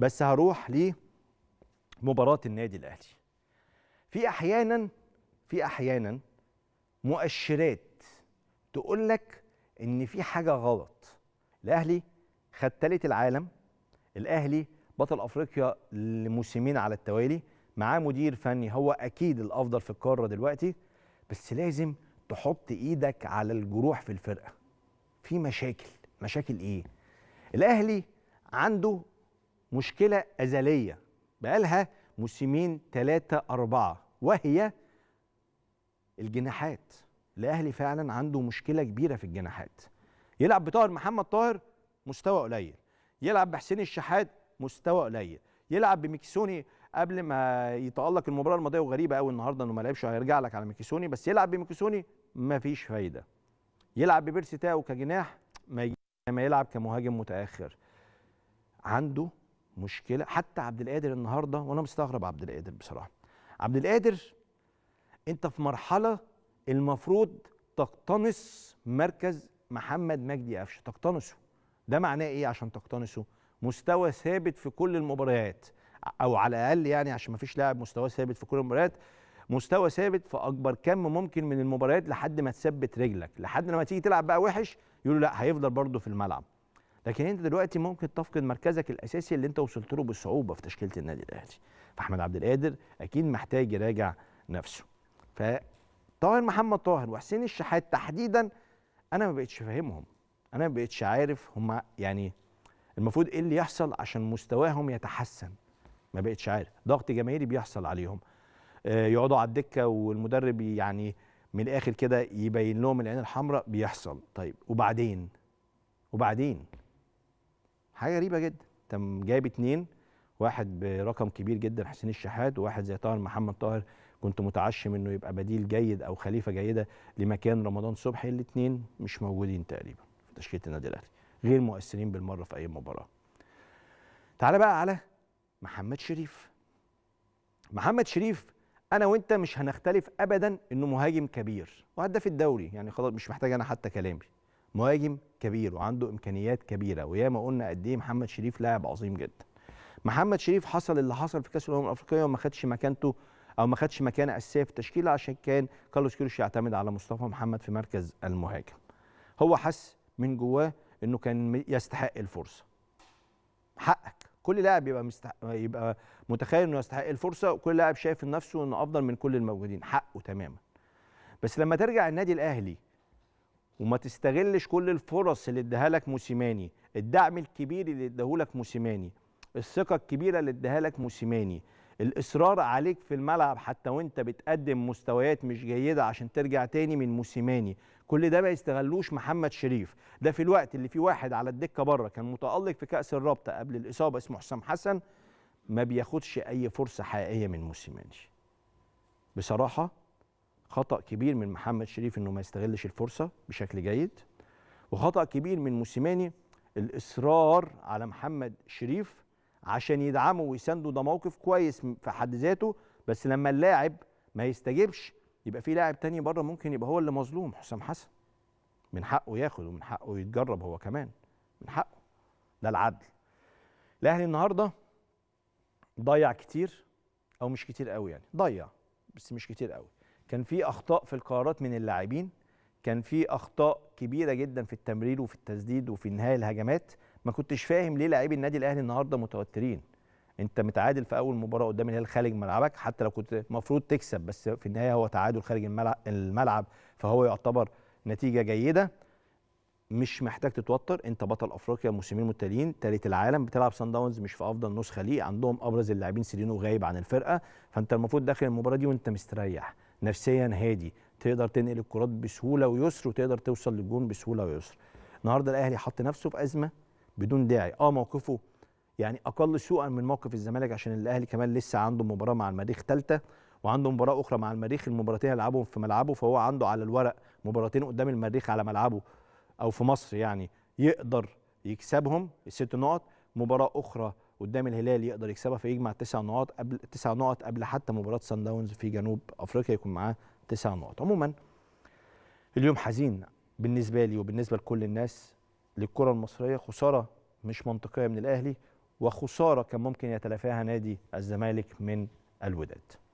بس هروح لمباراه النادي الاهلي في احيانا في احيانا مؤشرات تقول لك ان في حاجه غلط الاهلي خد تالت العالم الاهلي بطل افريقيا لموسمين على التوالي معاه مدير فني هو اكيد الافضل في القاره دلوقتي بس لازم تحط ايدك على الجروح في الفرقه في مشاكل مشاكل ايه الاهلي عنده مشكلة أزلية بقالها موسمين ثلاثة أربعة وهي الجناحات الأهلي فعلا عنده مشكلة كبيرة في الجناحات يلعب بطاهر محمد طاهر مستوى قليل يلعب بحسين الشحات مستوى قليل يلعب بميكسوني قبل ما يتالق المباراه الماضيه وغريبه أوي النهارده انه ما لعبش هيرجع لك على ميكسوني بس يلعب بميكسوني مفيش فايده يلعب ببيرسي تاو كجناح ما يلعب كمهاجم متاخر عنده مشكله حتى عبد القادر النهارده وانا مستغرب عبد القادر بصراحه عبد القادر انت في مرحله المفروض تقتنص مركز محمد مجدي قفشه تقتنصه ده معناه ايه عشان تقتنصه مستوى ثابت في كل المباريات او على الاقل يعني عشان ما فيش لاعب مستوى ثابت في كل المباريات مستوى ثابت في اكبر كم ممكن من المباريات لحد ما تثبت رجلك لحد لما تيجي تلعب بقى وحش يقولوا لا هيفضل برضه في الملعب لكن انت دلوقتي ممكن تفقد مركزك الاساسي اللي انت وصلت له بصعوبه في تشكيله النادي الاهلي فاحمد عبد القادر اكيد محتاج يراجع نفسه ف طاهر محمد طاهر وحسين الشحات تحديدا انا ما بقتش فاهمهم انا ما بقتش عارف هم يعني المفروض ايه اللي يحصل عشان مستواهم يتحسن ما بقتش عارف ضغط جماهيري بيحصل عليهم آه، يقعدوا على الدكه والمدرب يعني من الاخر كده يبين لهم العين الحمراء بيحصل طيب وبعدين وبعدين حاجه غريبه جدا انت جايب اتنين واحد برقم كبير جدا حسين الشحات وواحد زي طاهر محمد طاهر كنت متعشم انه يبقى بديل جيد او خليفه جيده لمكان رمضان صبحي الاثنين مش موجودين تقريبا في تشكيله النادي الاهلي غير مؤثرين بالمره في اي مباراه تعالى بقى على محمد شريف محمد شريف انا وانت مش هنختلف ابدا انه مهاجم كبير وهداف الدوري يعني خلاص مش محتاج انا حتى كلامي مهاجم كبير وعنده امكانيات كبيره وياما قلنا قد ايه محمد شريف لاعب عظيم جدا محمد شريف حصل اللي حصل في كاس الامم الافريقيه وما خدش مكانته او ما خدش مكانه اساسيه في التشكيله عشان كان كارلوس كيروش يعتمد على مصطفى محمد في مركز المهاجم هو حس من جواه انه كان يستحق الفرصه حقك كل لاعب يبقى مستح... يبقى متخيل انه يستحق الفرصه وكل لاعب شايف نفسه انه افضل من كل الموجودين حقه تماما بس لما ترجع النادي الاهلي وما تستغلش كل الفرص اللي اداها لك موسيماني الدعم الكبير اللي اداه لك موسيماني الثقه الكبيره اللي اداها لك موسيماني الاصرار عليك في الملعب حتى وانت بتقدم مستويات مش جيده عشان ترجع تاني من موسيماني كل ده ما يستغلوش محمد شريف ده في الوقت اللي فيه واحد على الدكه بره كان متالق في كاس الرابطه قبل الاصابه اسمه حسام حسن ما بياخدش اي فرصه حقيقيه من موسيماني بصراحه خطا كبير من محمد شريف انه ما يستغلش الفرصه بشكل جيد وخطا كبير من موسيماني الاصرار على محمد شريف عشان يدعمه ويسنده ده موقف كويس في حد ذاته بس لما اللاعب ما يستجبش يبقى في لاعب تاني بره ممكن يبقى هو اللي مظلوم حسام حسن من حقه ياخد ومن حقه يتجرب هو كمان من حقه ده العدل الاهلي النهارده ضيع كتير او مش كتير قوي يعني ضيع بس مش كتير قوي كان في اخطاء في القرارات من اللاعبين كان في اخطاء كبيره جدا في التمرير وفي التسديد وفي انهاء الهجمات ما كنتش فاهم ليه لاعبي النادي الاهلي النهارده متوترين انت متعادل في اول مباراه قدام الهلال خارج ملعبك حتى لو كنت المفروض تكسب بس في النهايه هو تعادل خارج الملعب فهو يعتبر نتيجه جيده مش محتاج تتوتر انت بطل افريقيا الموسمين المتتاليين ثالث العالم بتلعب سان داونز مش في افضل نسخه ليه عندهم ابرز اللاعبين سيرينو غايب عن الفرقه فانت المفروض داخل المباراه دي وانت مستريح نفسيا هادي تقدر تنقل الكرات بسهوله ويسر وتقدر توصل للجون بسهوله ويسر النهارده الاهلي حط نفسه في ازمه بدون داعي اه موقفه يعني اقل سوءا من موقف الزمالك عشان الاهلي كمان لسه عنده مباراه مع المريخ ثالثه وعنده مباراه اخرى مع المريخ المباراتين هيلعبهم في ملعبه فهو عنده على الورق مباراتين قدام المريخ على ملعبه او في مصر يعني يقدر يكسبهم الست نقط مباراه اخرى قدام الهلال يقدر يكسبها فيجمع تسع نقاط قبل تسع نقط قبل حتى مباراه سان داونز في جنوب افريقيا يكون معاه تسع نقط عموما اليوم حزين بالنسبه لي وبالنسبه لكل الناس للكره المصريه خساره مش منطقيه من الاهلي وخساره كان ممكن يتلافاها نادي الزمالك من الوداد